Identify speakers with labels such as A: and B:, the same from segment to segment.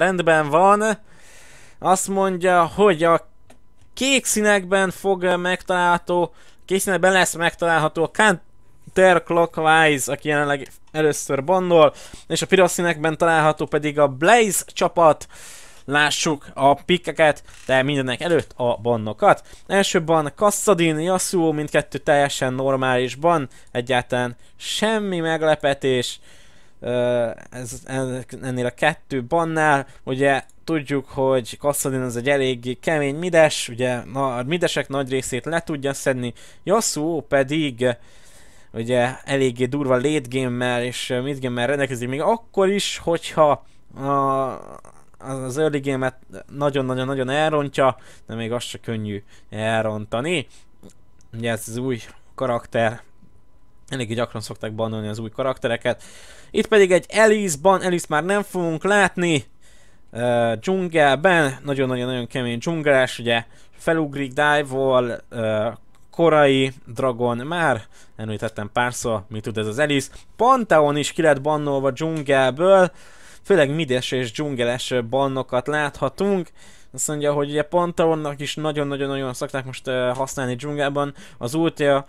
A: rendben van. Azt mondja, hogy a kék színekben fog megtalálható, kék színekben lesz megtalálható a Counterclockwise, aki jelenleg először bondol, és a piros színekben található pedig a Blaze csapat. Lássuk a pikkeket, de mindenek előtt a bannokat. Első ban Kassadin, Yasuo mindkettő teljesen normális ban, egyáltalán semmi meglepetés ez, ennél a kettő bannál, ugye tudjuk, hogy Kassadin az egy eléggé kemény mides, ugye na, a midesek nagy részét le tudja szedni, Yasuo pedig ugye eléggé durva létgémmel és midgémmel rendelkezik, még akkor is, hogyha a, az early game-et nagyon-nagyon-nagyon elrontja, de még azt se könnyű elrontani. Ugye ez az új karakter, eléggé gyakran szokták bannolni az új karaktereket. Itt pedig egy elise ban Elise már nem fogunk látni, uh, dzsungelben, nagyon-nagyon-nagyon kemény dzsungelás, ugye felugrik dive-val, uh, korai dragon már, említettem párszor, mit tud ez az Elise. Pantheon is ki lett bannolva dzsungelből, főleg mides és dzsungeles bannokat láthatunk. Azt mondja, hogy ugye Pantheonnak is nagyon-nagyon-nagyon szokták most uh, használni dzsungelben, az útja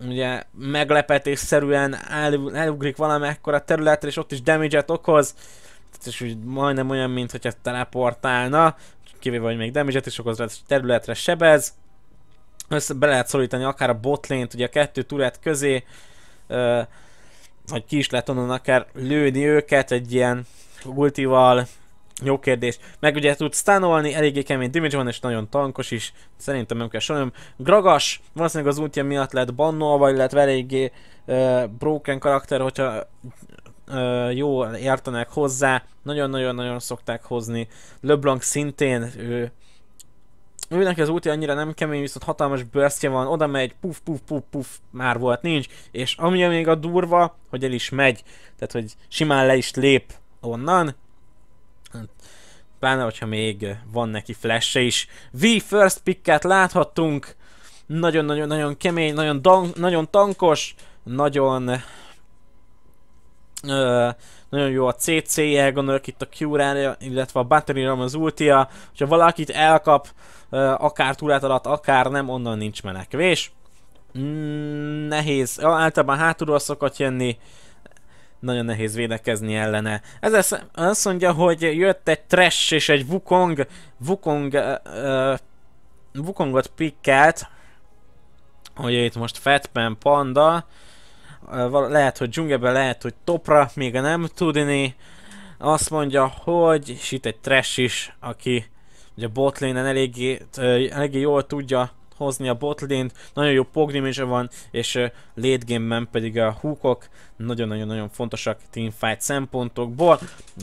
A: ugye meglepetésszerűen elugrik valamekkora területre, és ott is damage-et okoz, és úgy majdnem olyan, mint hogyha teleportálna, kivéve, hogy még damage-et is okoz, területre sebez, össze be lehet szorítani akár a botlént, ugye a kettő turret közé, vagy hogy ki is lehet onnan akár lőni őket egy ilyen ultival, jó kérdés. Meg ugye tud stánolni, eléggé kemény damage van, és nagyon tankos is. Szerintem nem kell sajnálom. Gragas, valószínűleg az útja miatt lett bannolva, illetve eléggé uh, broken karakter, hogyha uh, jó értenek hozzá. Nagyon-nagyon-nagyon szokták hozni. LeBlanc szintén, ő őnek az útja annyira nem kemény, viszont hatalmas bőrsztje van, oda megy, puf, puf, puf, puf, már volt, nincs, és ami még a durva, hogy el is megy, tehát hogy simán le is lép onnan, Pláne, hogyha még van neki flash is. V first pick láthattunk. Nagyon-nagyon-nagyon kemény, nagyon, dank, nagyon tankos, nagyon... Ö, nagyon jó a CC-je, gondolok itt a q illetve a battery az ultia. Ha valakit elkap, akár túlát alatt, akár nem, onnan nincs menekvés. Mm, nehéz. Általában hátulról szokott jönni, nagyon nehéz védekezni ellene. Ez azt mondja, hogy jött egy Trash és egy Wukong, Wukong, uh, Wukongot pikkelt, hogy itt most Fatman Panda, uh, lehet, hogy dzsungelbe, lehet, hogy topra, még nem tudni. Azt mondja, hogy, és itt egy Trash is, aki ugye botlénen eléggé, eléggé jól tudja hozni a botlint, nagyon jó pogrimizse van, és late game-ben pedig a húkok nagyon-nagyon-nagyon fontosak teamfight szempontokból,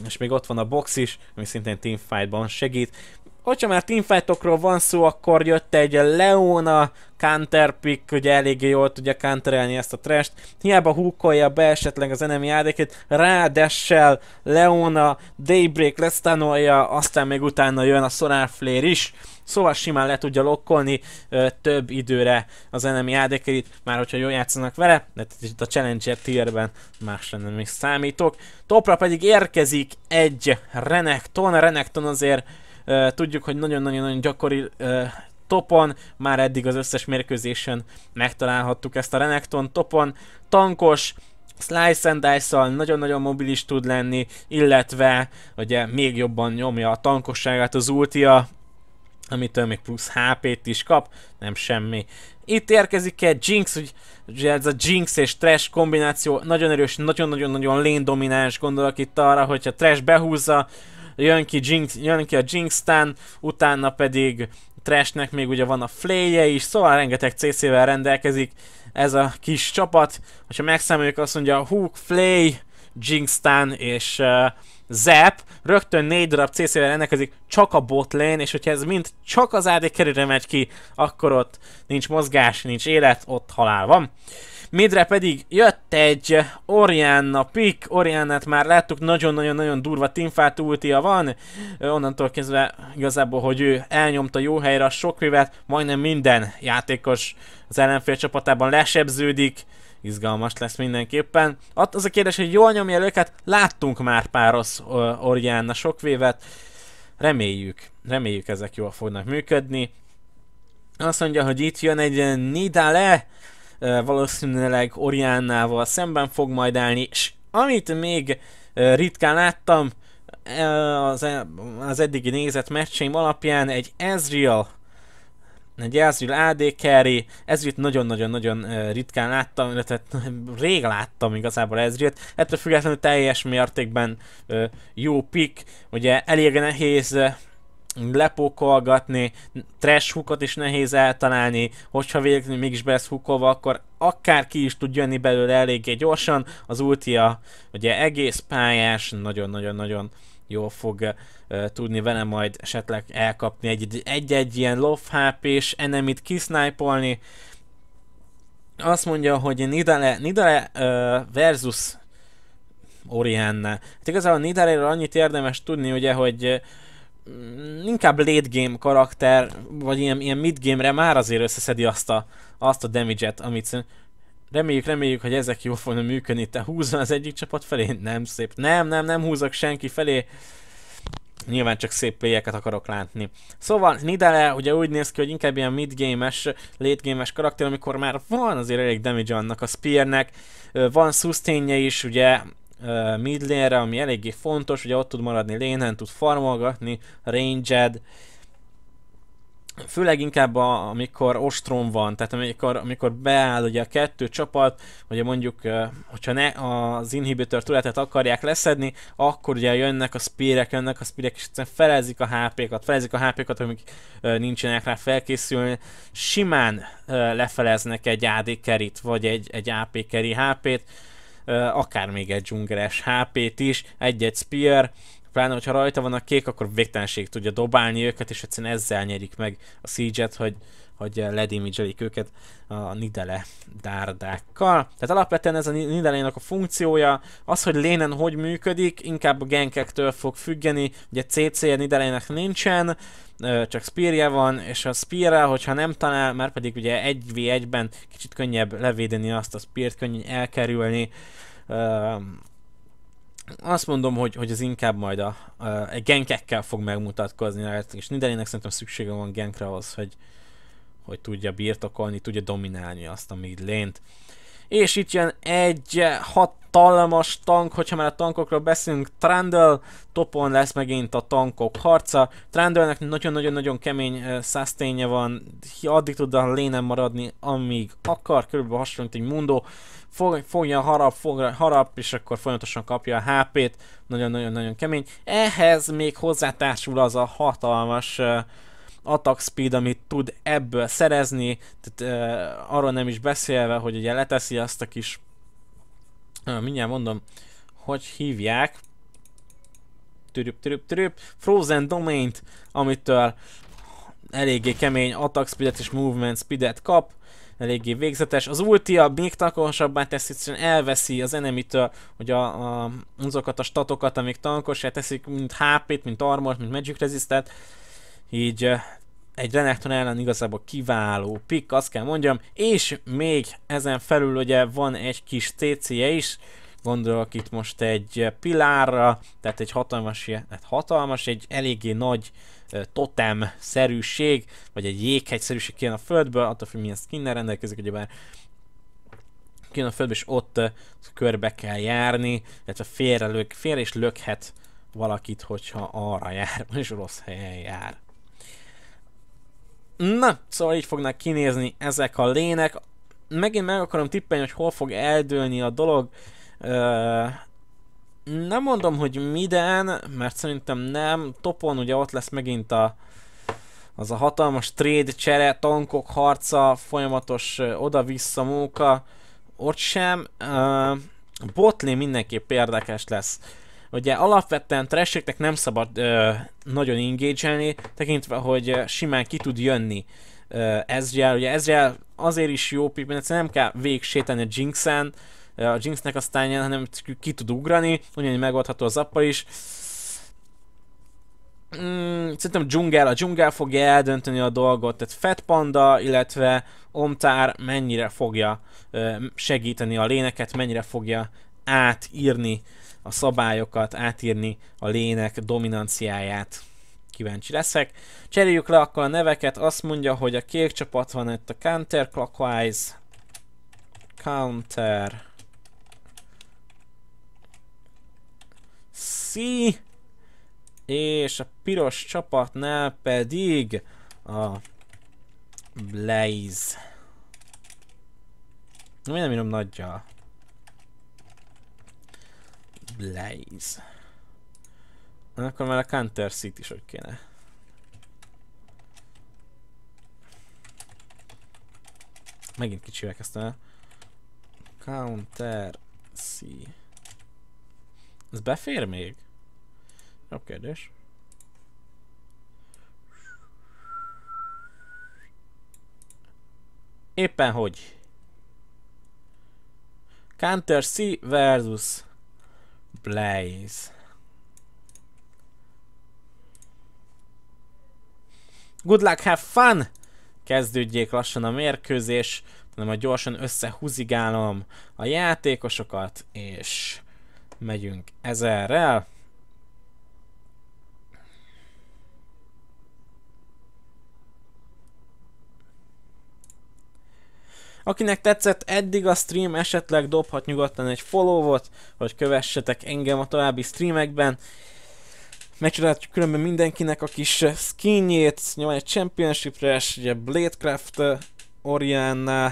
A: és még ott van a box is, ami szintén teamfightban segít. Hogyha már teamfightokról van szó, akkor jött egy Leona counterpick, ugye eléggé jól tudja counterelni ezt a trest. Hiába húkolja be esetleg az enemi ádékét, rádessel Leona Daybreak lesztanolja, aztán még utána jön a Solar Flare is, szóval simán le tudja lokkolni ö, több időre az enemi AD már hogyha jól játszanak vele, de itt a Challenger tierben másra nem is számítok. Topra pedig érkezik egy Renekton, a Renekton azért ö, tudjuk, hogy nagyon-nagyon-nagyon gyakori ö, topon, már eddig az összes mérkőzésen megtalálhattuk ezt a Renekton topon, tankos, Slice and Dice-szal nagyon-nagyon mobilis tud lenni, illetve ugye még jobban nyomja a tankosságát az ultia, amitől még plusz HP-t is kap, nem semmi. Itt érkezik egy Jinx, ugye ez a Jinx és Trash kombináció nagyon erős, nagyon-nagyon-nagyon lén domináns, gondolok itt arra, hogyha Trash behúzza, jön ki, Jinx, jön ki a Jinx utána pedig Trashnek még ugye van a fléje is, szóval rengeteg CC-vel rendelkezik ez a kis csapat. Ha megszámoljuk azt mondja, Hook, Flay, Jinxtan és uh, Zap rögtön négy darab CC-vel rendelkezik, csak a botlane, és hogyha ez mind csak az AD kerülre megy ki, akkor ott nincs mozgás, nincs élet, ott halál van. Midre pedig jött egy Orianna pick, Oriannát már láttuk, nagyon-nagyon-nagyon durva teamfight ultia van, onnantól kezdve igazából, hogy ő elnyomta jó helyre a sok majdnem minden játékos az ellenfél csapatában lesebződik, izgalmas lesz mindenképpen. Ott az a kérdés, hogy jól nyomja őket, láttunk már pár rossz Orianna sokvévet, reméljük, reméljük ezek jól fognak működni. Azt mondja, hogy itt jön egy Nidale, valószínűleg Oriánnával szemben fog majd állni, és amit még ritkán láttam az, az eddigi nézett meccseim alapján, egy Ezreal egy Ezreal AD carry, ezreal nagyon-nagyon-nagyon ritkán láttam, illetve rég láttam igazából Ezreal-t, ettől függetlenül teljes mértékben jó pick, ugye elég nehéz lepókolgatni, trash hookot is nehéz eltalálni, hogyha végül mégis be lesz hookolva, akkor akár ki is tud jönni belőle eléggé gyorsan, az ultia ugye egész pályás, nagyon-nagyon-nagyon jól fog tudni vele majd esetleg elkapni egy-egy ilyen lof hp és enemit kisznájpolni. Azt mondja, hogy Nidale, Nidale uh, versus Orianna. Hát igazából nidale annyit érdemes tudni ugye, hogy uh, inkább late game karakter, vagy ilyen, ilyen mid game-re már azért összeszedi azt a, azt a damage-et, amit Reméljük, reméljük, hogy ezek jól fognak működni. Te húzza az egyik csapat felé? Nem szép. Nem, nem, nem húzok senki felé. Nyilván csak szép pléjeket akarok látni. Szóval Nidale ugye úgy néz ki, hogy inkább ilyen mid-game-es, late-game-es karakter, amikor már van azért elég damage annak a spearnek. Van sustainje is, ugye mid ami eléggé fontos, ugye ott tud maradni lénen, tud farmolgatni, ranged, főleg inkább a, amikor ostrom van, tehát amikor, amikor beáll ugye a kettő csapat, ugye mondjuk, hogyha ne, az inhibitor tületet akarják leszedni, akkor ugye jönnek a spirek, jönnek a spirek, és egyszerűen felezik a HP-kat, felezik a HP-kat, amik nincsenek rá felkészülni, simán lefeleznek egy AD kerit, vagy egy, egy AP keri HP-t, akár még egy dzsungeres HP-t is, egy-egy spear, Pláne, hogyha rajta van a kék, akkor végtelenség tudja dobálni őket, és egyszerűen ezzel nyerik meg a siege hogy, hogy ledimidzselik őket a Nidele dárdákkal. Tehát alapvetően ez a Nidelének a funkciója, az, hogy lénen hogy működik, inkább a genkektől fog függeni, ugye cc a Nidelének nincsen, csak spearje van, és a spearrel, hogyha nem talál, már pedig ugye 1v1-ben kicsit könnyebb levédeni azt a spírt, könnyű elkerülni, azt mondom, hogy, hogy az inkább majd a, a, a genkekkel fog megmutatkozni, hát, és mindenének szerintem szüksége van genkre ahhoz, hogy, hogy tudja birtokolni, tudja dominálni azt a mid lane-t. És itt jön egy hatalmas tank, hogyha már a tankokról beszélünk, Trundle, topon lesz megint a tankok harca. Trundle-nek nagyon-nagyon-nagyon kemény uh, sustain van, addig tud a lane maradni, amíg akar, körülbelül hasonlít egy Mundo fog, fogja, harap, fogja, harap, és akkor folyamatosan kapja a HP-t, nagyon-nagyon-nagyon kemény. Ehhez még hozzátársul az a hatalmas uh, attack speed, amit tud ebből szerezni, tehát uh, arról nem is beszélve, hogy ugye leteszi azt a kis, uh, mindjárt mondom, hogy hívják, törüp, törüp, törüp, Frozen Domain-t, amitől eléggé kemény attack speedet és movement speedet kap, eléggé végzetes. Az ultia még tankosabbá teszi, hiszen elveszi az enemitől, hogy a, a, azokat a statokat, amik tankosá teszik, mint HP-t, mint armor mint magic resistet. Így egy Renekton ellen igazából kiváló pick, azt kell mondjam, és még ezen felül ugye van egy kis CC-je is, gondolok itt most egy Pilárra, tehát egy hatalmas, hát hatalmas, egy eléggé nagy totem-szerűség, vagy egy szerűség kijön a földből, attól függ milyen skinnel rendelkezik, ugyebár kijön a földből és ott körbe kell járni, illetve félre, lök, félre és lökhet valakit, hogyha arra jár, és rossz helyen jár. Na, szóval így fognak kinézni ezek a lének. Megint meg akarom tippelni, hogy hol fog eldőlni a dolog. Nem mondom, hogy minden, mert szerintem nem. Topon ugye ott lesz megint a az a hatalmas trade csere, tankok harca, folyamatos oda-vissza munka, ott sem. Uh, botlin mindenképp érdekes lesz. Ugye alapvetően trashéknek nem szabad uh, nagyon engage tekintve, hogy simán ki tud jönni uh, ezzel. Ugye ezzel azért is jó pick, mert nem kell végig a Jinxen, a Jinxnek a sztányán, hanem ki tud ugrani, ugyanígy megoldható az appa is. Mm, szerintem dzsungel, a dzsungel fogja eldönteni a dolgot, tehát Fat Panda, illetve Omtár mennyire fogja ö, segíteni a léneket, mennyire fogja átírni a szabályokat, átírni a lének dominanciáját. Kíváncsi leszek. Cseréljük le akkor a neveket, azt mondja, hogy a kék csapat van itt a Counterclockwise, Counter Maxi, és a piros csapatnál pedig a Blaze. Miért nem írom nagyja? Blaze. Akkor már a Counter Seat is hogy kéne. Megint kicsivel kezdtem el. Counter Seat. Ez befér még? Jó kérdés. Éppen hogy. Counter C versus Blaze. Good luck, have fun! Kezdődjék lassan a mérkőzés, hanem a gyorsan összehúzigálom a játékosokat, és megyünk ezerrel. Akinek tetszett eddig a stream, esetleg dobhat nyugodtan egy followot, hogy kövessetek engem a további streamekben. Megcsinálhatjuk különben mindenkinek a kis eh, skinjét, nyilván egy championshipre, re ugye Bladecraft eh, Orianna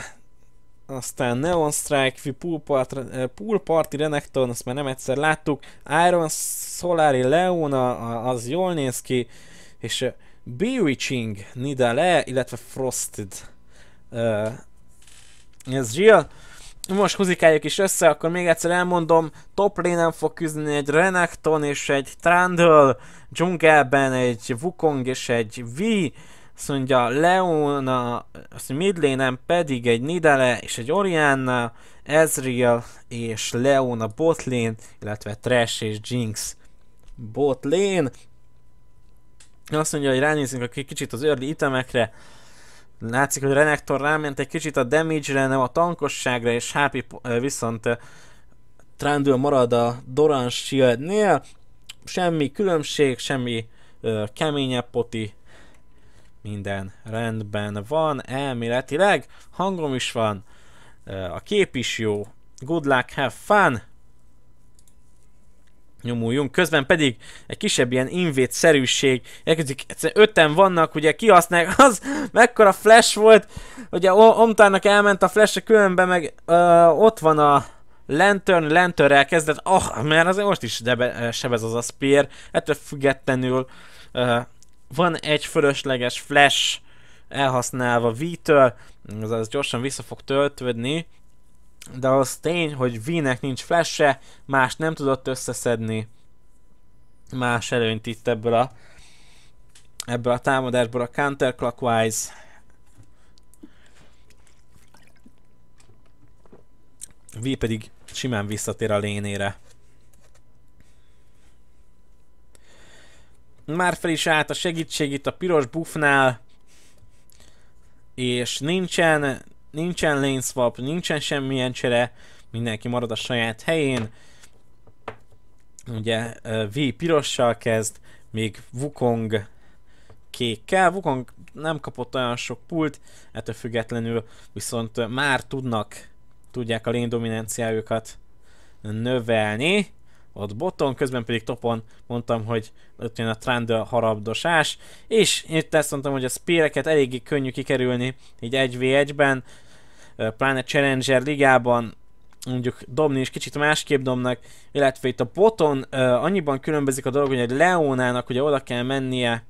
A: aztán Neon Strike, Pool, Part, eh, Pool Party Renekton, azt már nem egyszer láttuk, Iron Solari Leona, az jól néz ki, és eh, Bewitching Nidale, illetve Frosted. Eh, ez real. Most húzikáljuk is össze, akkor még egyszer elmondom, top lane fog küzdeni egy Renekton és egy Trundle, dzsungelben egy Wukong és egy Vi, azt mondja Leona, azt mondja pedig egy Nidale és egy Orianna, Ezreal és Leona botlén, illetve Trash és Jinx botlén. Azt mondja, hogy ránézzünk egy kicsit az early itemekre, Látszik, hogy Renektor ráment egy kicsit a damage-re, nem a tankosságra, és HP viszont Trendül marad a Doran Shield-nél. Semmi különbség, semmi ö, keményebb poti, minden rendben van, elméletileg, hangom is van, a kép is jó, good luck, have fun! Nyomuljunk, közben pedig egy kisebb ilyen invét-szerűség, elkezdik, öten vannak, ugye kihasználják, az mekkora flash volt, ugye Omtárnak elment a flash, a különben meg ö, ott van a, Lantern, Lanternrel kezdett, ah, oh, mert azért most is sebez az a Spear, ettől függetlenül van egy fölösleges flash elhasználva V-től, az gyorsan vissza fog töltődni, de az tény, hogy V-nek nincs flash-e, más nem tudott összeszedni más előnyt itt ebből a ebből a támadásból a counterclockwise V pedig simán visszatér a lénére. Már fel is állt a segítség itt a piros buffnál. És nincsen, nincsen lane swap, nincsen semmilyen csere. Mindenki marad a saját helyén. Ugye V pirossal kezd, még Wukong kékkel. Wukong nem kapott olyan sok pult, ettől függetlenül viszont már tudnak, tudják a lane dominanciájukat növelni ott boton, közben pedig topon mondtam, hogy ott jön a a harabdosás, és itt ezt mondtam, hogy a spéreket eléggé könnyű kikerülni, így 1v1-ben, pláne Challenger ligában, mondjuk dobni is kicsit másképp dobnak, illetve itt a boton annyiban különbözik a dolog, hogy egy Leónának ugye oda kell mennie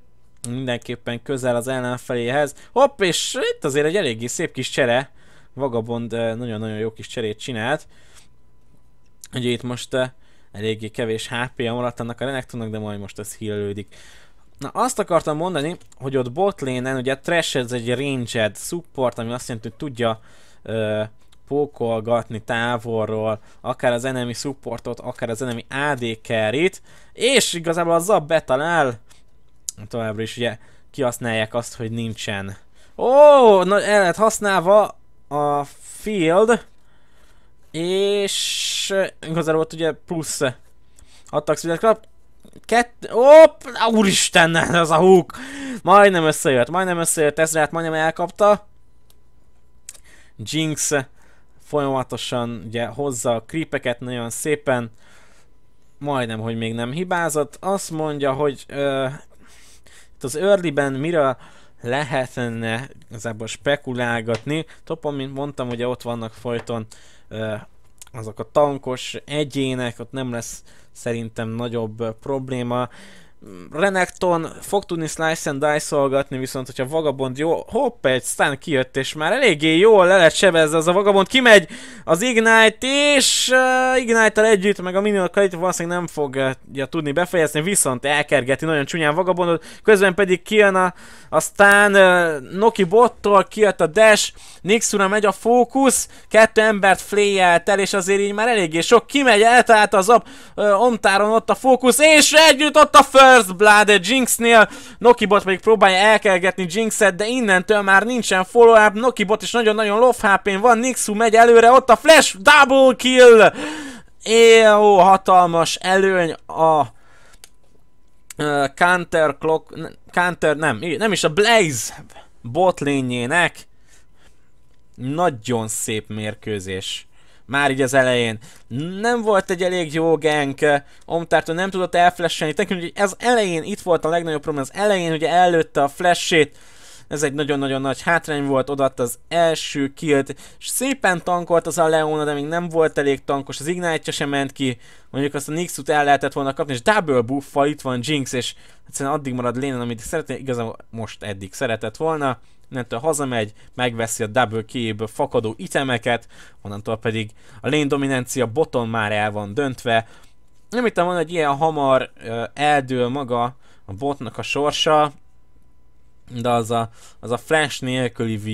A: mindenképpen közel az ellenfeléhez. Hopp, és itt azért egy eléggé szép kis csere. Vagabond nagyon-nagyon jó kis cserét csinált. Ugye itt most uh, eléggé kevés HP-ja maradt annak a Renektonnak, de majd most ez hílődik. Na azt akartam mondani, hogy ott botlénen, ugye Trash ez egy ranged support, ami azt jelenti, hogy tudja ö, pókolgatni távolról, akár az enemy supportot, akár az enemi AD carry-t, és igazából a zap betalál, továbbra is ugye kihasználják azt, hogy nincsen. Ó, oh, na el lett használva a field, és igazán volt ugye plusz adtak születkrap. Kett... Hopp! Úristen, ez a húk! Majdnem összejött, majdnem összejött Ezrát, majdnem elkapta. Jinx folyamatosan ugye hozza a creepeket nagyon szépen. Majdnem, hogy még nem hibázott. Azt mondja, hogy ö, itt az early-ben mire lehetne igazából spekulálgatni. Topon, mint mondtam, ugye ott vannak folyton azok a tankos egyének, ott nem lesz szerintem nagyobb probléma. Renekton fog tudni slice and dice-olgatni, viszont hogyha Vagabond jó, hopp, egy stun kijött, és már eléggé jól le lehet sebezze az a Vagabond, kimegy az Ignite, és uh, Ignite-tal együtt, meg a a Kalit valószínűleg nem fogja tudni befejezni, viszont elkergeti nagyon csúnyán Vagabondot, közben pedig kijön a, aztán uh, Noki bottól, kijött a Dash, Nixura megy a fókusz, kettő embert fléjelt el, és azért így már eléggé sok kimegy, eltalálta az ap, uh, Omtáron ott a fókusz, és együtt ott a föl First Blood Jinxnél. Nokibot még próbálja elkelgetni Jinxet, de innentől már nincsen follow-up. Nokibot is nagyon-nagyon low hp van, Nixu megy előre, ott a flash double kill! Éó, hatalmas előny a uh, counter clock, counter, nem, nem is a Blaze botlényének. Nagyon szép mérkőzés már így az elején. Nem volt egy elég jó genk, Omtártól nem tudott elflesselni, tekintve, hogy ez elején itt volt a legnagyobb probléma, az elején ugye előtte a flashét, ez egy nagyon-nagyon nagy hátrány volt, odaadta az első kilt, és szépen tankolt az a Leona, de még nem volt elég tankos, az Ignite-ja sem ment ki, mondjuk azt a Nix el lehetett volna kapni, és double buffa, itt van Jinx, és egyszerűen addig marad lénen, amit szeretné, igazából most eddig szeretett volna. Innentől hazamegy, megveszi a double kéből fakadó itemeket, onnantól pedig a lane dominancia boton már el van döntve. Nem hittem volna, hogy ilyen hamar uh, eldől maga a botnak a sorsa, de az a, az a flash nélküli V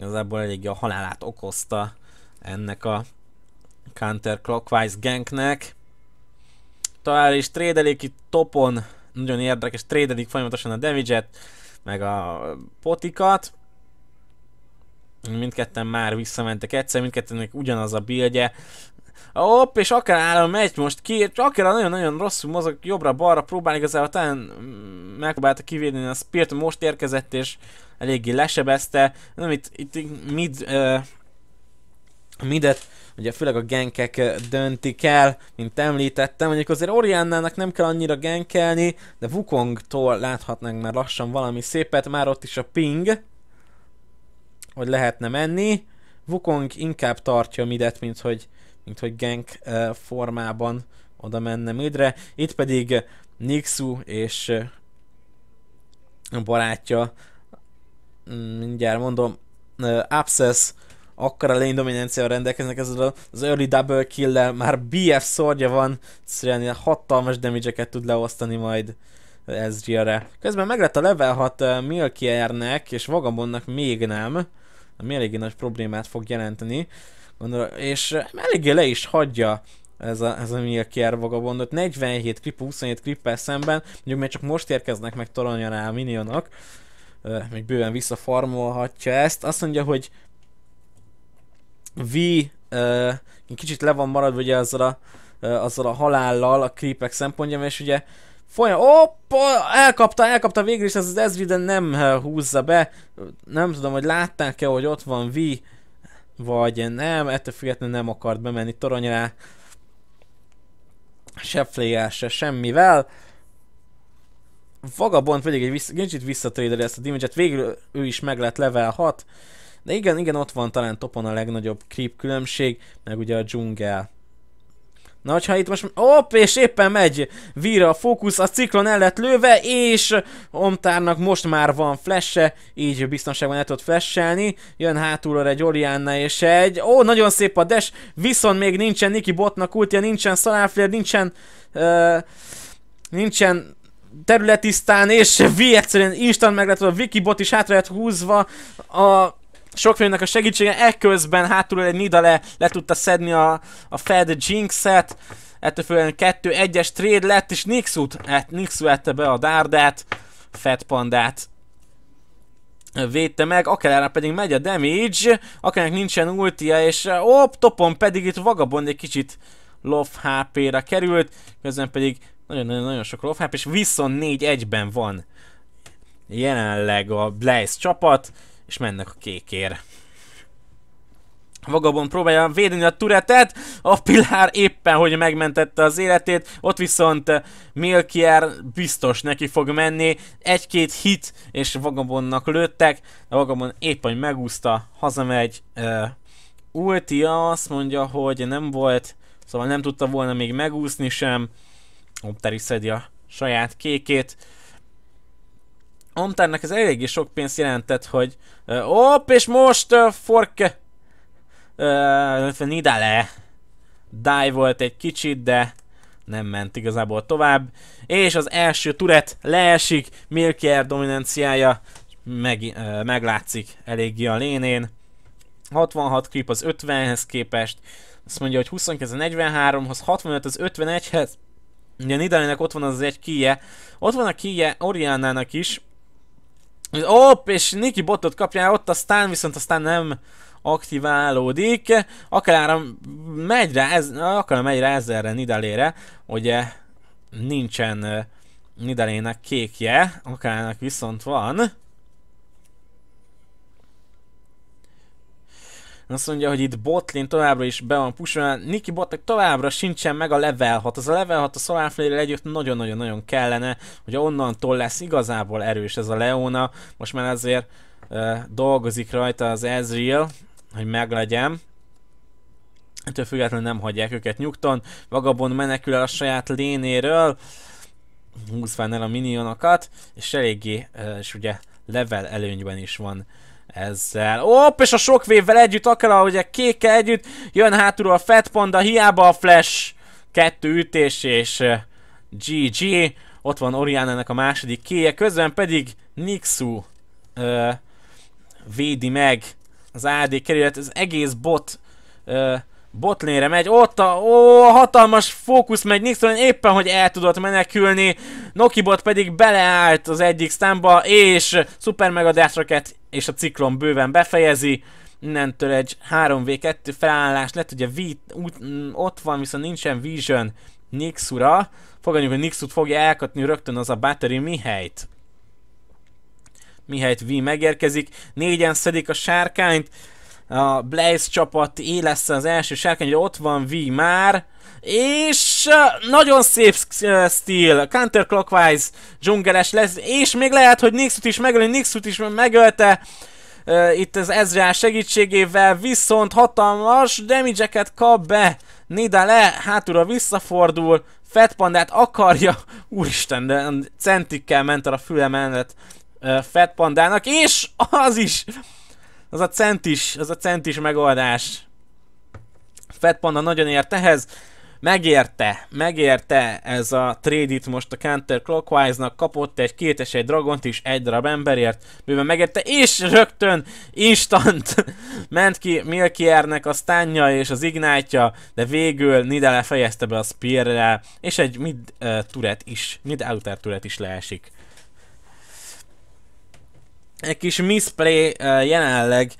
A: igazából eléggé a halálát okozta ennek a counterclockwise ganknek. Talán is trédelik itt topon, nagyon érdekes, trédelik folyamatosan a damage-et, meg a potikat. Mindketten már visszamentek egyszer, mindkettőnek ugyanaz a bildje. Hopp, és akár állam megy most ki, csak akár nagyon-nagyon rosszul mozog, jobbra-balra próbál, igazából talán mm, megpróbálta kivédeni a Spirit, most érkezett és eléggé lesebezte. Nem, itt, itt mid, uh, Midet ugye főleg a genkek eh, döntik el, mint említettem, mondjuk azért Oriannának nem kell annyira genkelni, de Wukongtól láthatnánk már lassan valami szépet, már ott is a ping, hogy lehetne menni. Wukong inkább tartja Midet, mint hogy, mint hogy genk eh, formában oda menne Midre. Itt pedig Nixu és eh, barátja, mm, mindjárt mondom, Abscess akkora lény dominanciával rendelkeznek, ez az early double kill már BF szorja van, szóval hatalmas damage tud leosztani majd Ezreal-re. Közben meglett a level 6 uh, Milkiernek és Vagabondnak még nem, ami eléggé nagy problémát fog jelenteni, gondolom, és eléggé le is hagyja ez a, ez a Milkier vagabondot. 47 krip, 27 klippel szemben, mondjuk még csak most érkeznek meg toronyra a minionok, még bőven visszafarmolhatja ezt. Azt mondja, hogy V uh, kicsit le van maradva ugye azzal a, uh, azzal a halállal a creepek szempontjában, és ugye folyam, oppa, elkapta, elkapta végül is, ez az de nem húzza be, nem tudom, hogy látták-e, hogy ott van V, vagy nem, ettől függetlenül nem akart bemenni toronyra, se fléjel, se semmivel. Vagabond pedig egy vissza, kicsit visszatrédeli ezt a damage-et, végül ő is meg lett level 6, de igen, igen, ott van talán topon a legnagyobb creep különbség, meg ugye a dzsungel. Na, hogyha itt most... Hopp, és éppen megy víra a fókusz, a ciklon el lett lőve, és Omtárnak most már van flesse, így biztonságban el tud flesselni. Jön hátulra egy Orianna és egy... Ó, nagyon szép a des, viszont még nincsen Niki Botnak útja nincsen salafler nincsen... Uh, nincsen területisztán, és Vi egyszerűen instant meg lett, a Wikibot is hátra lett húzva, a sok a segítsége, ekközben hátulról egy Nida le tudta szedni a, a Fed Jinx-et, ettől főleg 2-1-es trade lett, és Nixut, hát Nixu ette be a Dárdát, Fed Pandát védte meg, akárára pedig megy a damage, akárnak nincsen ultia, és eh, op, topon pedig itt Vagabond egy kicsit love HP-ra került, közben pedig nagyon-nagyon sok love HP, és viszont 4-1-ben van jelenleg a Blaze csapat, és mennek a kékér. Vagabond próbálja védeni a turetet, a Pilár éppen, hogy megmentette az életét, ott viszont eh, Milkier biztos neki fog menni, egy-két hit és Vagabondnak lőttek, de Vagabond éppen, hogy megúszta, hazamegy, uh, ultia azt mondja, hogy nem volt, szóval nem tudta volna még megúszni sem, Opteri szedi a saját kékét, Omtárnak ez eléggé sok pénzt jelentett, hogy uh, op, és most uh, forke uh, Nidale die volt egy kicsit, de nem ment igazából tovább. És az első turet leesik, Milkier dominanciája meg, uh, meglátszik eléggé a lénén. 66 klip az 50-hez képest, azt mondja, hogy 22 43-hoz, 65 az 51-hez, Ugye Nidalének ott van az egy kije Ott van a kije Oriannának is, Hopp, és Niki botot kapja ott, aztán viszont aztán nem aktiválódik. Akár megy rá, ez, akár megy rá ezerre Nidalére, ugye nincsen eh, Nidalének kékje, akárának viszont van. Azt mondja, hogy itt botlin továbbra is be van pusolva. Niki botnak továbbra sincsen meg a level 6. Az a level 6 a Solar együtt nagyon-nagyon-nagyon kellene, hogy onnantól lesz igazából erős ez a Leona. Most már azért uh, dolgozik rajta az Ezreal, hogy meglegyem. Ettől függetlenül nem hagyják őket nyugton. Vagabond menekül el a saját lénéről, húzván el a minionokat, és eléggé, és ugye level előnyben is van ezzel. Hopp, és a sok sokvévvel együtt, akár ahogy kékkel együtt, jön hátulról a Fat Panda, hiába a Flash kettő ütés és GG. Eh, ott van Oriana a második kéje, közben pedig Nixu ö, eh, védi meg az AD kerület, az egész bot ö, eh, botlénre megy, ott a ó, hatalmas fókusz megy Nixon éppen, hogy el tudott menekülni, Nokibot pedig beleállt az egyik számba, és Super Mega Death Rocket és a ciklon bőven befejezi, innentől egy 3v2 felállás lett, ugye v, út, mm, ott van, viszont nincsen Vision Nixura, fogadjuk, hogy Nixut fogja elkapni rögtön az a battery mihelyt. Mihelyt V megérkezik, négyen szedik a sárkányt, a Blaze csapat élesz az első sárkány, ugye ott van V már, és nagyon szép stíl, counterclockwise dzsungeles lesz, és még lehet, hogy Nixut is megölni, Nixut is megölte uh, itt az Ezreal segítségével, viszont hatalmas damage kap be Nida le, hátulra visszafordul, Fatpandát akarja, úristen, de centikkel ment el a füle mellett uh, Fatpandának, és az is, az a centis, az a centis megoldás. Fatpanda nagyon ért ehhez, megérte, megérte ez a trade itt most a Counter Clockwise-nak, kapott egy kétes egy dragont is egy darab emberért, bőven megérte, és rögtön instant ment ki Milkiernek a stánja és az ignátja, de végül Nidale fejezte be a spear és egy mid uh, turet is, mid outer turet is leesik. Egy kis misplay uh, jelenleg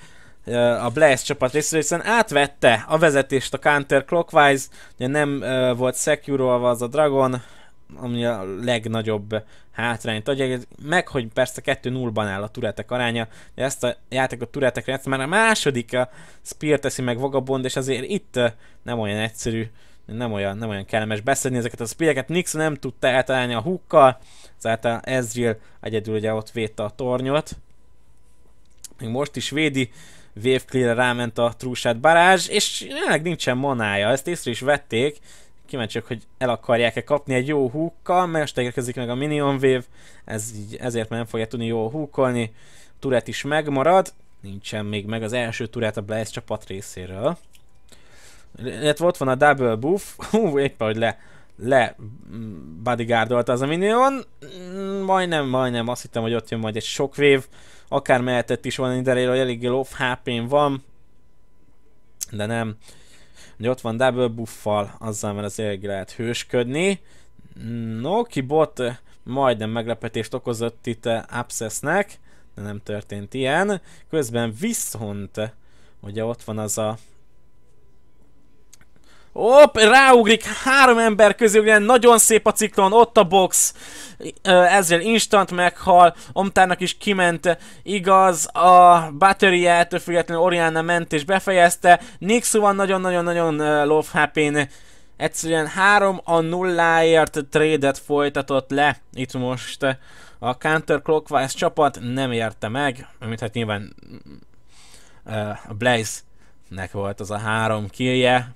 A: a Blast csapat részéről, hiszen átvette a vezetést a Counter Clockwise, ugye nem volt secure az a Dragon, ami a legnagyobb hátrányt adja, meg hogy persze 2-0-ban áll a turetek aránya, de ezt a játékot turetekre játsz, már a második a Spear teszi meg Vagabond, és azért itt nem olyan egyszerű, nem olyan, nem olyan kellemes beszedni ezeket a speareket, Nix nem tudta eltalálni a húkkal, ezáltal Ezreal egyedül ugye ott védte a tornyot, még most is védi, Waveclear-re ráment a trúsát barázs, és jelenleg nincsen manája, ezt észre is vették, kíváncsiak, hogy el akarják-e kapni egy jó húkkal, mert most érkezik meg a Minion Wave, ez így, ezért már nem fogja tudni jól húkolni, Turet is megmarad, nincsen még meg az első Turet a Blaze csapat részéről. Illetve volt van a Double Buff, hú, éppen hogy le, le mm, bodyguardolta az a Minion, mm, majdnem, majdnem, azt hittem, hogy ott jön majd egy sok Wave, akár mehetett is volna ide, hogy eléggé low hp van, de nem. Ugye ott van double buffal, azzal már az eléggé lehet hősködni. Noki mm, bot eh, majdnem meglepetést okozott itt eh, Abszesznek, de nem történt ilyen. Közben viszont ugye ott van az a Hopp, ráugrik három ember közül, ugye nagyon szép a ciklon, ott a box, ezzel instant meghal, Omtárnak is kiment, igaz, a battery ettől függetlenül Oriana ment és befejezte, Nixu van nagyon-nagyon-nagyon love happy -n. egyszerűen három a nulláért trade-et folytatott le, itt most a Counterclockwise csapat nem érte meg, amit hát nyilván uh, a Blaze-nek volt az a három killje,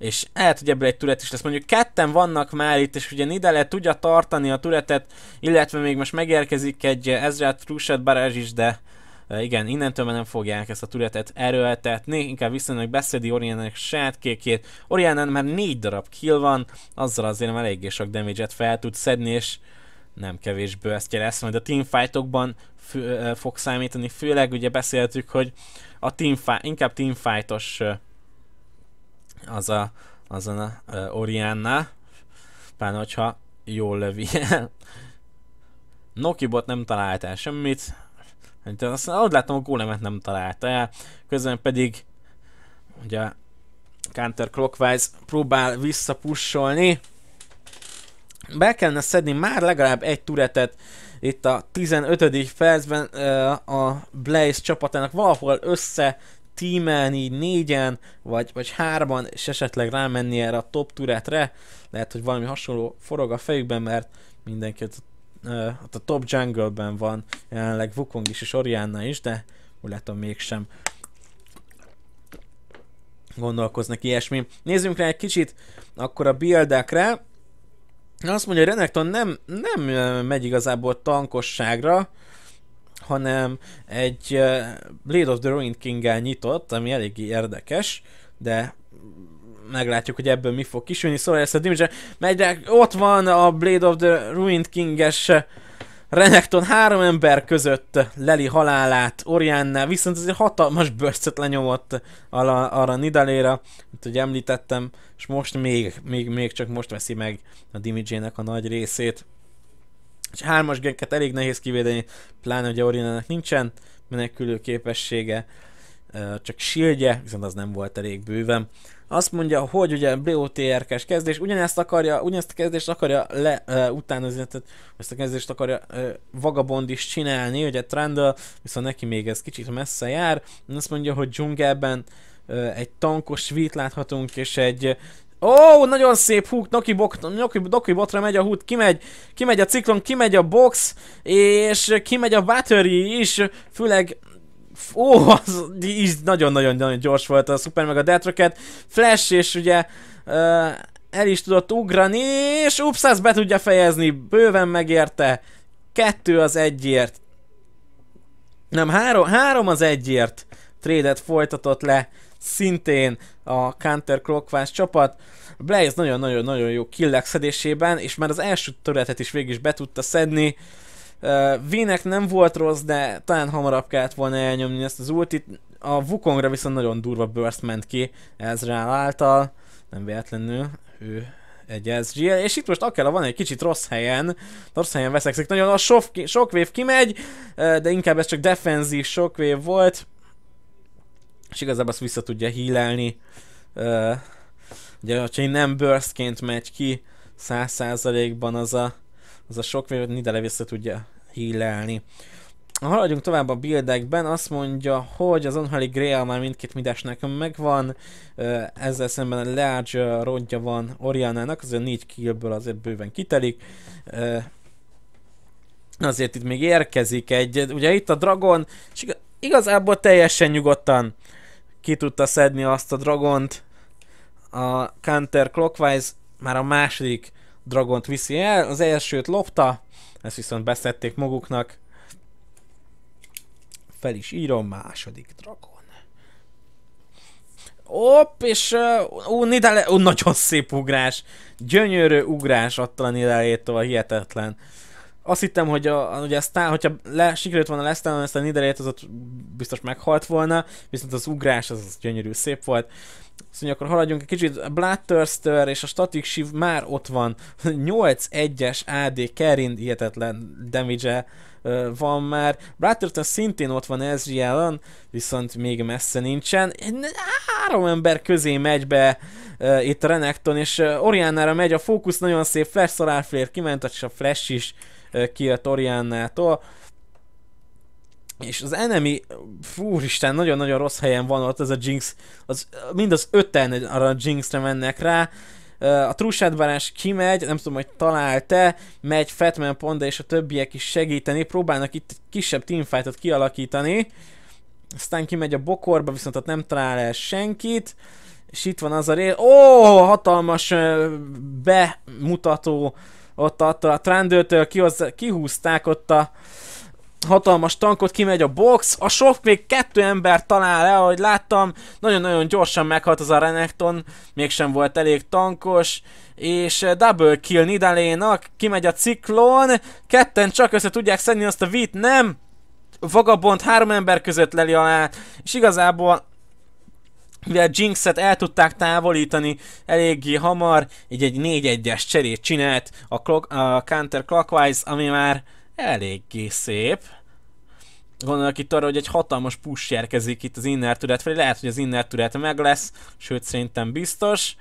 A: és lehet, hogy ebből egy turet is lesz. Mondjuk ketten vannak már itt, és ugye Nidele tudja tartani a turetet, illetve még most megérkezik egy Ezreal Trusset Barázs is, de e, igen, innentől már nem fogják ezt a turetet erőltetni, inkább viszonylag beszedi saját kékét. Orianán már négy darab kill van, azzal azért már eléggé sok damage-et fel tud szedni, és nem kevésbé, bősztje lesz, majd a teamfightokban e, fog számítani, főleg ugye beszéltük, hogy a teamfight, inkább teamfightos e, az a, az a uh, Orianna, pán hogyha jól lövi el. Nokibot nem talált el semmit. Hát aztán ott láttam, a gólemet nem találta el. Közben pedig ugye counterclockwise próbál visszapussolni. Be kellene szedni már legalább egy turetet itt a 15. percben a Blaze csapatának valahol össze tímen, így négyen, vagy, vagy hárman, és esetleg rámenni erre a top turetre, lehet, hogy valami hasonló forog a fejükben, mert mindenki ott, ott a top jungle-ben van, jelenleg Wukong is és Orianna is, de úgy látom mégsem gondolkoznak ilyesmi. Nézzünk rá egy kicsit akkor a buildekre. Azt mondja, hogy Renekton nem, nem megy igazából tankosságra, hanem egy Blade of the Ruined king nyitott, ami eléggé érdekes, de meglátjuk, hogy ebből mi fog kisülni. Szóval ezt a Dimitri, megy ott van a Blade of the Ruined King-es Renekton három ember között leli halálát Oriánnál, viszont ez egy hatalmas bőrcet lenyomott arra, arra Nidaléra, mint hogy említettem, és most még, még, még csak most veszi meg a Dimidge-nek a nagy részét. És hármas genket elég nehéz kivédeni, pláne ugye Orinának nincsen menekülő képessége, csak shieldje, viszont az nem volt elég bőven. Azt mondja, hogy ugye BOTR-kes kezdés, ugyanezt akarja, ugyanezt a kezdést akarja le, uh, utána ezt a kezdést akarja uh, Vagabond is csinálni, ugye Trundle, viszont neki még ez kicsit messze jár. Azt mondja, hogy dzsungelben uh, egy tankos vít láthatunk, és egy Ó, oh, nagyon szép húk, Noki, bok, Noki, Noki botra megy a hút, kimegy, kimegy a ciklon, kimegy a box, és kimegy a battery is, főleg ó, az is nagyon-nagyon gyors volt a Super meg a Death Rocket. Flash és ugye uh, el is tudott ugrani, és ups, ezt be tudja fejezni, bőven megérte. Kettő az egyért. Nem, három, három az egyért. Trédet folytatott le szintén a Counterclockwise csapat. Blaze nagyon-nagyon-nagyon jó killek szedésében, és már az első töretet is végig is be tudta szedni. Vének nem volt rossz, de talán hamarabb kellett volna elnyomni ezt az ultit. A Wukongra viszont nagyon durva burst ment ki Ezra által, nem véletlenül ő egy Ezreal, és itt most Akela van egy kicsit rossz helyen, rossz helyen veszekszik, nagyon a shock, Shockwave kimegy, de inkább ez csak defenzív Shockwave volt, és igazából azt vissza tudja hílelni. ugye hogyha én nem burstként megy ki, száz százalékban az a, az a sok vér, Nidele vissza tudja hílelni. Haladjunk tovább a bildekben, azt mondja, hogy az Unholy Grail már mindkét midásnak megvan, ezzel szemben a Large rodja van Orianának, azért négy killből azért bőven kitelik. Azért itt még érkezik egy, ugye itt a Dragon, és igazából teljesen nyugodtan ki tudta szedni azt a dragont, a Counter Clockwise már a második dragont viszi el, az elsőt lopta, ezt viszont beszedték maguknak. Fel is írom, második dragon. Op, és uh, ó, Nidale, ó, nagyon szép ugrás. Gyönyörű ugrás adta a Nidalétól, hihetetlen. Azt hittem, hogy a, ugye a Stán, hogyha le, sikerült volna lesz, ezt a Niderejét, az ott biztos meghalt volna, viszont az ugrás, az, az gyönyörű, szép volt. Azt mondja, akkor haladjunk egy kicsit. A Bloodthirster és a Static Shiv már ott van. 8-1-es AD Kerin, hihetetlen damage van már. Bloodthirster szintén ott van ez on viszont még messze nincsen. Három ember közé megy be uh, itt Renekton, és uh, Oriánára megy a fókusz, nagyon szép flash, szorálfér, kiment, és a flash is ki a Toriannától. És az enemy, fúristen, nagyon-nagyon rossz helyen van ott ez a Jinx, az, mind az öten arra a Jinxre mennek rá, a trúsádbárás kimegy, nem tudom, hogy talál-e, megy Fatman Ponda és a többiek is segíteni, próbálnak itt kisebb teamfightot kialakítani, aztán kimegy a bokorba, viszont ott nem talál el senkit, és itt van az a rél, ó, oh, hatalmas bemutató, ott attól a Trendőtől től kihúzták ott a hatalmas tankot, kimegy a box, a sok még kettő ember talál el, ahogy láttam, nagyon-nagyon gyorsan meghalt az a Renekton, mégsem volt elég tankos, és eh, double kill Nidalénak, kimegy a ciklon, ketten csak össze tudják szedni azt a vit, nem, Vagabond három ember között leli alá, és igazából mivel Jinxet el tudták távolítani eléggé hamar, így egy 4-1-es cserét csinált a, clock, a Counter Clockwise, ami már eléggé szép. Gondolok itt arra, hogy egy hatalmas push érkezik itt az inner turret felé, lehet, hogy az inner turret meg lesz, sőt szerintem biztos.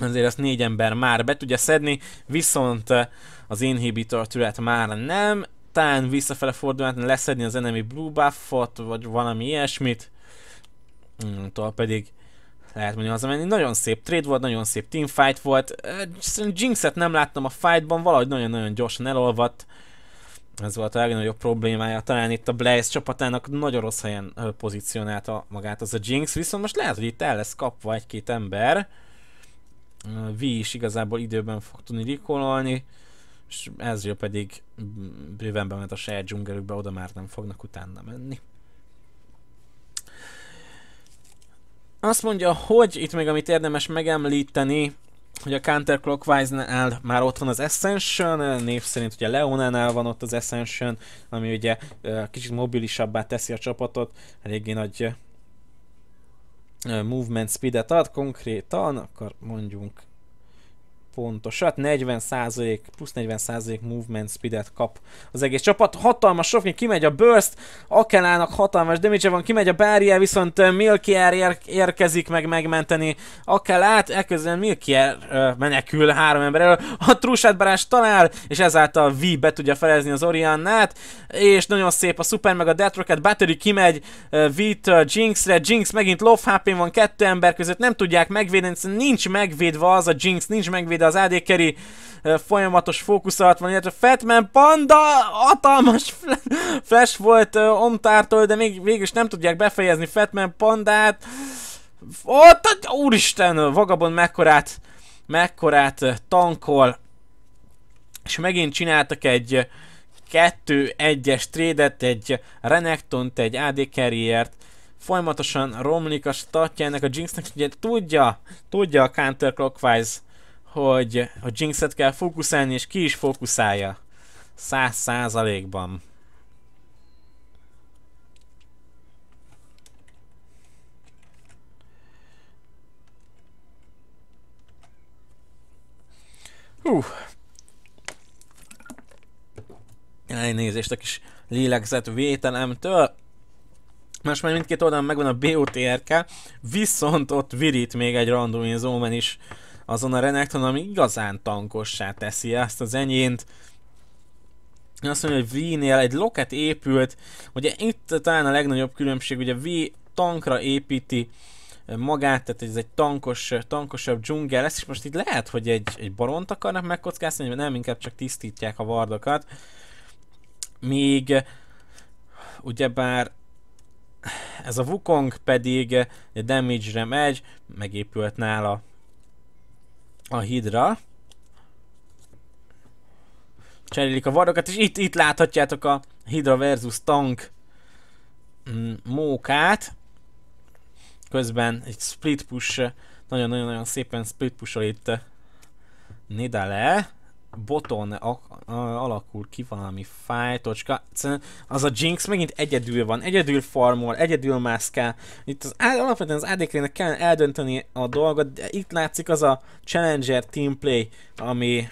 A: Azért ezt négy ember már be tudja szedni, viszont eh, az inhibitor turret már nem, talán visszafele fordulhat leszedni az enemy blue buffot, vagy valami ilyesmit tól pedig lehet mondani hazamenni. Nagyon szép trade volt, nagyon szép teamfight volt. Szerintem Jinxet nem láttam a fightban, valahogy nagyon-nagyon gyorsan elolvadt. Ez volt a legnagyobb problémája. Talán itt a Blaze csapatának nagyon rossz helyen pozícionálta magát az a Jinx, viszont most lehet, hogy itt el lesz kapva egy-két ember. V is igazából időben fog tudni rikololni, és Ezreal pedig bőven bement a saját dzsungelükbe, oda már nem fognak utána menni. Azt mondja, hogy itt még amit érdemes megemlíteni, hogy a Counterclockwise-nál már ott van az Ascension, név szerint ugye Leonánál van ott az Ascension, ami ugye kicsit mobilisabbá teszi a csapatot, eléggé nagy movement speedet ad konkrétan, akkor mondjunk pontosat, hát 40% plusz 40% movement speedet kap az egész csapat. Hatalmas soknyi, kimegy a burst, Akelának hatalmas damage van, kimegy a barrier, viszont Milkier ér érkezik meg megmenteni Akelát, ekközben Milkier ö, menekül három ember elől, a trusát barás talál, és ezáltal V be tudja felezni az Oriannát, és nagyon szép a Super meg a Death Rocket, Battery kimegy V-től Jinxre, Jinx megint low hp van kettő ember között, nem tudják megvédeni, nincs megvédve az a Jinx, nincs megvédve de az AD Carry folyamatos alatt van, illetve Fatman Panda hatalmas flash volt Omtártól, de még végül is nem tudják befejezni Fatman Pandát. Ott, úristen, Vagabond mekkorát, mekkorát tankol. És megint csináltak egy 2-1-es trédet, egy renekton egy AD carrier folyamatosan romlik a statja ennek a Jinxnek, ugye tudja, tudja a counterclockwise hogy a Jinxet kell fókuszálni, és ki is fókuszálja. Száz százalékban. Hú. Elnézést a kis lélegzett vételemtől. Most már mindkét oldalon megvan a BOTRK, viszont ott virít még egy randomizómen is azon a Renekton, ami igazán tankossá teszi ezt az enyént. Azt mondja, hogy V-nél egy loket épült, ugye itt talán a legnagyobb különbség, ugye V tankra építi eh, magát, tehát ez egy tankos, eh, tankosabb dzsungel, ezt is most itt lehet, hogy egy, egy baront akarnak megkockáztani, vagy nem, inkább csak tisztítják a vardakat. Még eh, ugyebár ez a Wukong pedig damage-re megy, megépült nála a hidra. Cserélik a varrokat, és itt, itt láthatjátok a Hydra versus Tank mm, mókát. Közben egy split push, nagyon-nagyon-nagyon szépen split pushol itt Nidale boton alakul ki valami fájtocska. Az a Jinx megint egyedül van, egyedül farmol, egyedül mászkál. Itt az, alapvetően az ADK-nek kell eldönteni a dolgot, de itt látszik az a Challenger teamplay, ami,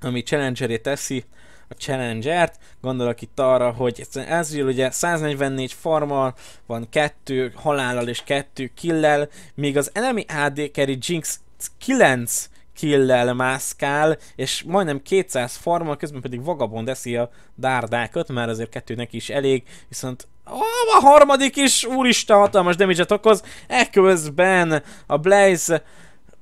A: ami Challengeré teszi a Challengert. Gondolok itt arra, hogy ez ugye 144 farmal, van kettő halállal és kettő killel, még az enemy AD carry Jinx 9 skillel mászkál, és majdnem 200 farmal, közben pedig vagabond eszi a dárdákat, már azért kettőnek is elég, viszont Ó, a harmadik is, úrista, hatalmas damage okoz, ekközben a Blaze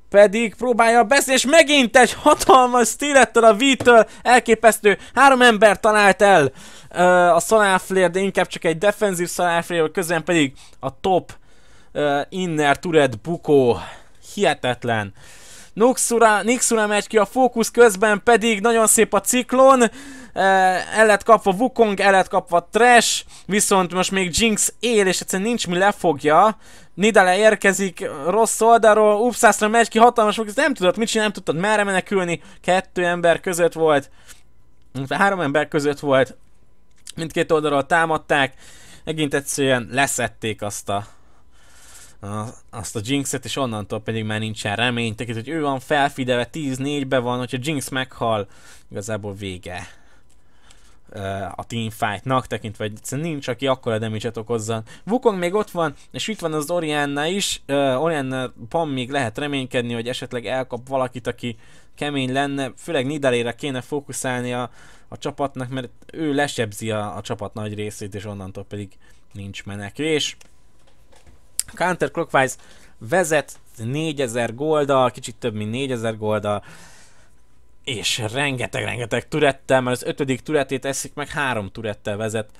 A: pedig próbálja beszélni, és megint egy hatalmas stílettől a V-től elképesztő. Három ember talált el uh, a Solarflare, de inkább csak egy defensív Solarflare, közben pedig a top uh, inner turret bukó. Hihetetlen. Nuxura, Nixura megy ki a fókusz, közben pedig nagyon szép a ciklon, e, el lett kapva Wukong, el lett kapva Trash, viszont most még Jinx él, és egyszerűen nincs mi lefogja. Nidale érkezik rossz oldalról, Upsászra megy ki, hatalmas fókusz, nem tudott mit csinálni, nem tudtad merre menekülni, kettő ember között volt, három ember között volt, mindkét oldalról támadták, megint egyszerűen leszették azt a a, azt a Jinxet, és onnantól pedig már nincsen remény, tekint, hogy ő van felfideve, 10-4-be van, hogyha Jinx meghal, igazából vége a teamfightnak, tekintve, hogy egyszerűen nincs, aki akkora damage okozza. Wukong még ott van, és itt van az Orianna is, uh, Orianna pan még lehet reménykedni, hogy esetleg elkap valakit, aki kemény lenne, főleg Nidalére kéne fókuszálni a, a csapatnak, mert ő lesebzi a, a csapat nagy részét, és onnantól pedig nincs menekvés. Counterclockwise vezet 4000 golddal, kicsit több mint 4000 golddal, és rengeteg-rengeteg turettel, mert az ötödik turetét eszik meg, három turettel vezet.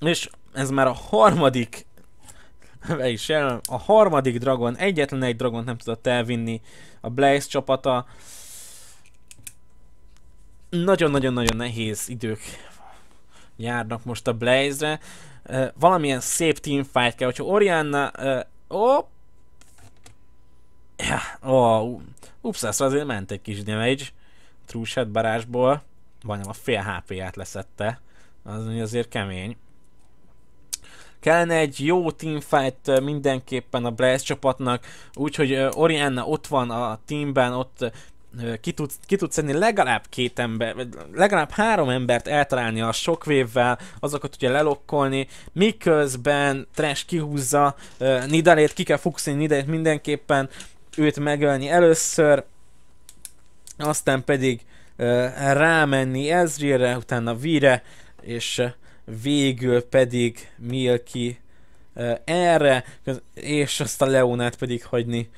A: És ez már a harmadik be is jelen, a harmadik dragon, egyetlen egy dragon nem tudott elvinni a Blaze csapata. Nagyon-nagyon-nagyon nehéz idők járnak most a Blaze-re uh, valamilyen szép teamfight kell, hogyha Orianna... Uh, op! Ja, ó, ups, ez azért ment egy kis damage. Trúsát barásból. Majdnem a fél HP-ját leszette. Az azért kemény. Kellene egy jó teamfight mindenképpen a Blaze csapatnak, úgyhogy Orianna ott van a teamben, ott ki tudsz, ki tudsz enni legalább két ember, vagy legalább három embert eltalálni a sokvévvel, azokat ugye lelokkolni, miközben Trash kihúzza uh, Nidalét, ki kell fuxni Nidalét mindenképpen, őt megölni először, aztán pedig uh, rámenni Ezrealre, utána Vire, és uh, végül pedig Milky uh, erre, és azt a Leonát pedig hagyni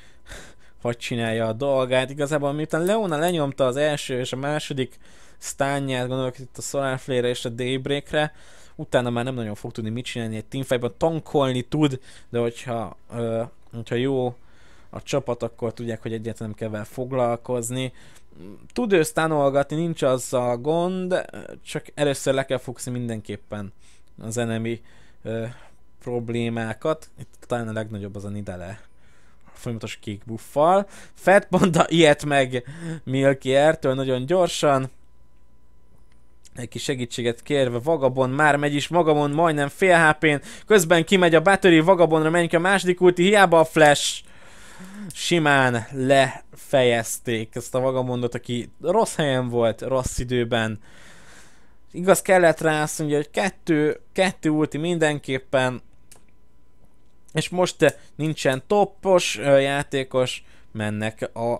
A: vagy csinálja a dolgát. Igazából miután Leona lenyomta az első és a második sztánját, gondolok itt a Solar és a daybreak utána már nem nagyon fog tudni mit csinálni egy teamfightban, tankolni tud, de hogyha, ö, hogyha jó a csapat, akkor tudják, hogy egyáltalán nem kell vele foglalkozni. Tud ő sztánolgatni, nincs az a gond, csak először le kell fogni mindenképpen az enemi ö, problémákat. Itt talán a legnagyobb az a Nidale folyamatos buffal. Fat Panda ilyet meg Milky Air-től nagyon gyorsan. Egy kis segítséget kérve Vagabond már megy is, Vagabond majdnem fél hp -n. Közben kimegy a Battery, Vagabondra menjünk a második ulti, hiába a Flash. Simán lefejezték ezt a Vagabondot, aki rossz helyen volt, rossz időben. Igaz kellett rá azt mondja, hogy kettő, kettő ulti mindenképpen, és most eh, nincsen toppos eh, játékos, mennek a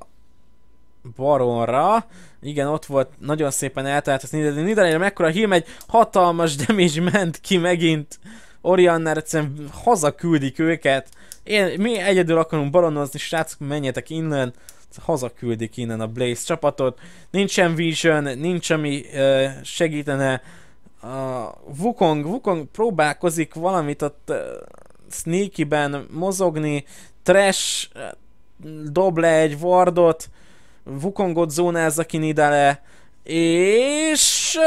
A: Baronra. Igen, ott volt, nagyon szépen eltalált az Nidalee. Nidalee mekkora hím, egy hatalmas damage ment ki megint. Oriannár egyszerűen hazaküldik őket. Én, mi egyedül akarunk baronozni, srácok, menjetek innen. Hazaküldik innen a Blaze csapatot. Nincsen vision, nincs ami uh, eh, segítene. A Wukong, Wukong próbálkozik valamit ott uh, sneakyben mozogni, trash, dob le egy wardot, vukongot zónázza ki Nidale, és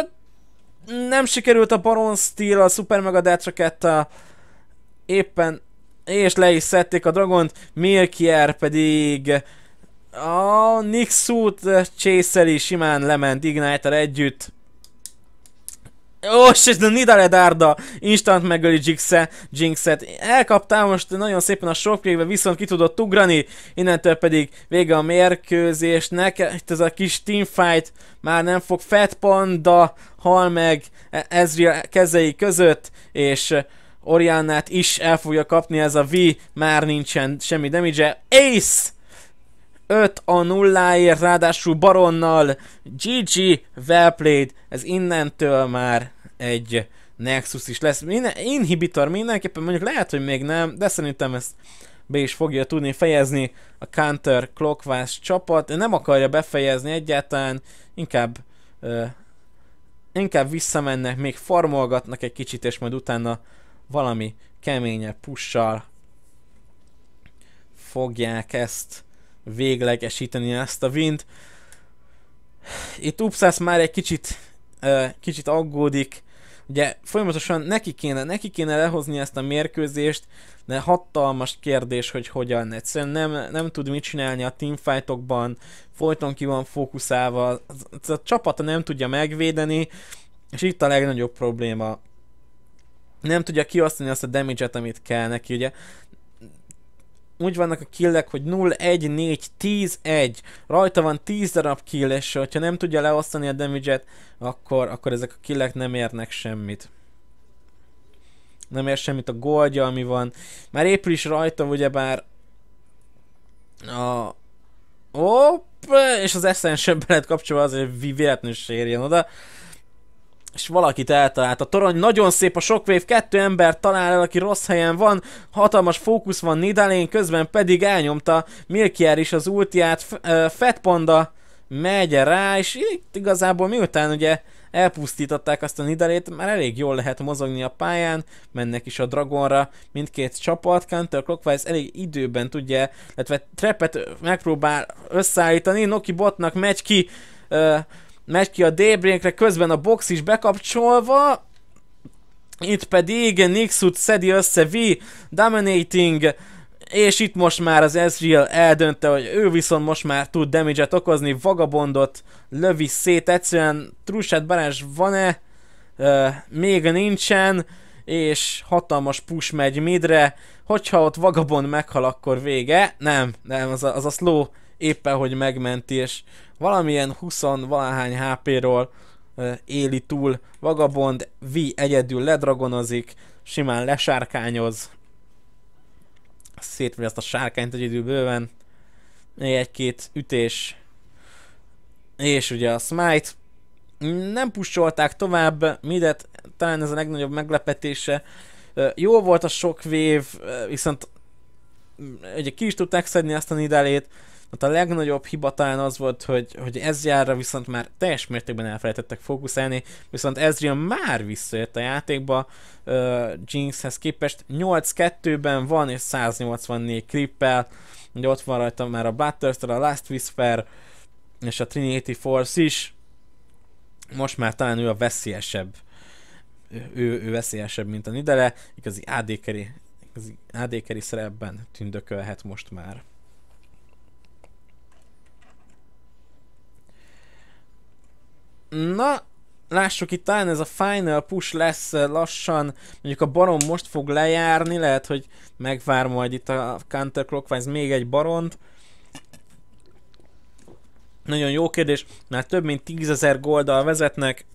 A: nem sikerült a Baron Steel, a Super Mega Detracetta, éppen, és le is szedték a Dragont, Milkier pedig a Nixut eh, is simán lement Igniter együtt. Ó, és Nidare Darda, instant megöli Jinxet, Jinxet. Elkaptál most nagyon szépen a sokrébe, viszont ki tudott ugrani, innentől pedig vége a mérkőzésnek. Itt ez a kis teamfight már nem fog Fat Panda hal meg e- Ezreal kezei között, és Oriannát is el fogja kapni ez a V, már nincsen semmi damage -e. Ace! 5 a nulláért, ráadásul baronnal, GG, well played, ez innentől már egy Nexus is lesz. Minden, inhibitor mindenképpen, mondjuk lehet, hogy még nem, de szerintem ezt be is fogja tudni fejezni a Counter Clockwise csapat. Nem akarja befejezni egyáltalán, inkább uh, inkább visszamennek, még farmolgatnak egy kicsit, és majd utána valami keményebb pussal fogják ezt véglegesíteni ezt a vint. Itt Upsász már egy kicsit, kicsit aggódik, ugye folyamatosan neki kéne, neki kéne lehozni ezt a mérkőzést, de hatalmas kérdés, hogy hogyan. Egyszerűen nem, nem tud mit csinálni a teamfightokban, folyton ki van fókuszálva, a, a csapata nem tudja megvédeni, és itt a legnagyobb probléma. Nem tudja kiasztani azt a damage amit kell neki, ugye úgy vannak a killek, hogy 0, 1, 4, 10, 1. Rajta van 10 darab kill, és ha nem tudja leosztani a damage akkor, akkor ezek a killek nem érnek semmit nem ér semmit a goldja, ami van. Már épül is rajta, ugyebár a... Hopp! És az essence be lehet kapcsolva azért, hogy véletlenül sérjen oda és valakit eltalált. A torony nagyon szép, a Shockwave kettő ember talál el, aki rossz helyen van, hatalmas fókusz van Nidalén, közben pedig elnyomta Milkiár is az ultiát, Fat Panda megy rá, és itt igazából miután ugye elpusztították azt a Nidalét, már elég jól lehet mozogni a pályán, mennek is a Dragonra mindkét csapat, Counterclockwise elég időben tudja, illetve trepet megpróbál összeállítani, Noki botnak megy ki, uh, megy ki a Daybreakre, közben a box is bekapcsolva, itt pedig Nixut szedi össze V, Dominating, és itt most már az Ezreal eldönte, hogy ő viszont most már tud damage okozni, vagabondot lövi szét, egyszerűen Trushet Barázs van-e? Uh, még nincsen, és hatalmas push megy midre, hogyha ott vagabond meghal, akkor vége, nem, nem, az a, az a slow éppen hogy megmenti, és valamilyen 20 valahány HP-ról éli túl, vagabond, V egyedül ledragonozik, simán lesárkányoz, szétmegy azt a sárkányt egyedül bőven, egy-két ütés, és ugye a Smite, nem pusolták tovább, midet talán ez a legnagyobb meglepetése. Jó volt a sok vév, viszont ugye ki is tudták szedni azt a nidelét, ott a legnagyobb hiba talán az volt, hogy, hogy ez járra viszont már teljes mértékben elfelejtettek fókuszálni, viszont Ezreal már visszajött a játékba uh, Jinxhez képest. 8-2-ben van és 184 krippel, ugye ott van rajta már a Butterster, a Last Whisper és a Trinity Force is. Most már talán ő a veszélyesebb ő, ő veszélyesebb, mint a Nidele, igazi AD-keri, igazi AD-keri szerepben tündökölhet most már. Na, lássuk itt talán ez a final push lesz eh, lassan, mondjuk a baron most fog lejárni, lehet, hogy megvár majd itt a counterclockwise még egy baront. Nagyon jó kérdés, mert több mint 10.000 golddal vezetnek,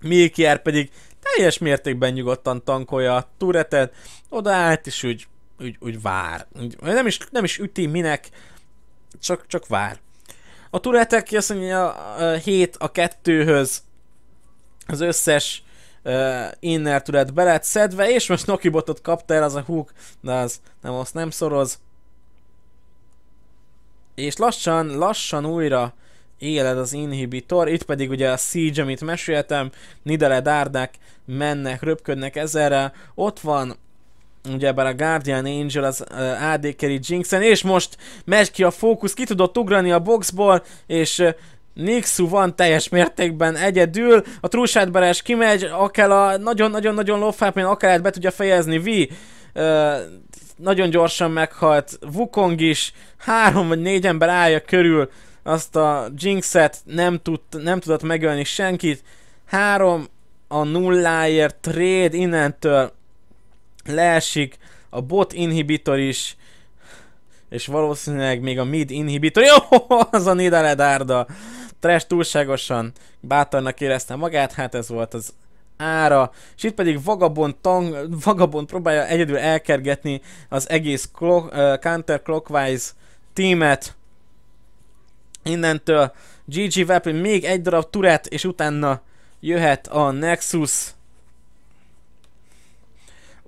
A: Milkier pedig teljes mértékben nyugodtan tankolja a turetet, odaállt és úgy, úgy, úgy vár. Úgy, nem, is, nem is üti minek, csak, csak vár. A Turetek ki azt mondja a 7 a 2-höz az összes uh, inner turret be lett szedve, és most Nokibotot kapta el az a hook, de az nem azt nem szoroz. És lassan, lassan újra éled az inhibitor, itt pedig ugye a Siege, amit meséltem, Nidele, Dárdák mennek, röpködnek ezerre, ott van Ugye a Guardian Angel az uh, AD carry Jinxen, és most megy ki a fókusz, ki tudott ugrani a boxból, és uh, Nixu van teljes mértékben egyedül, a trúsátberes kimegy, akár a nagyon-nagyon-nagyon lofápén akár be tudja fejezni Vi, uh, nagyon gyorsan meghalt, Wukong is, három vagy négy ember állja körül azt a Jinxet, nem, tud, nem tudott megölni senkit, három a nulláért trade innentől leesik, a bot inhibitor is, és valószínűleg még a mid inhibitor, jó, az a Nidale Dárda, Trash túlságosan bátornak érezte magát, hát ez volt az ára, és itt pedig vagabond, tang, vagabond próbálja egyedül elkergetni az egész clock, uh, counterclockwise tímet. Innentől GG Weapon még egy darab turát, és utána jöhet a Nexus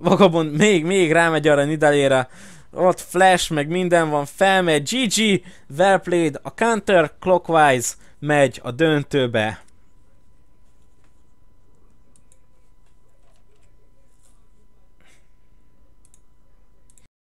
A: Vagabond még, még rámegy arra Nidalére, Ott flash, meg minden van, felmegy, GG, well played, a counter clockwise megy a döntőbe.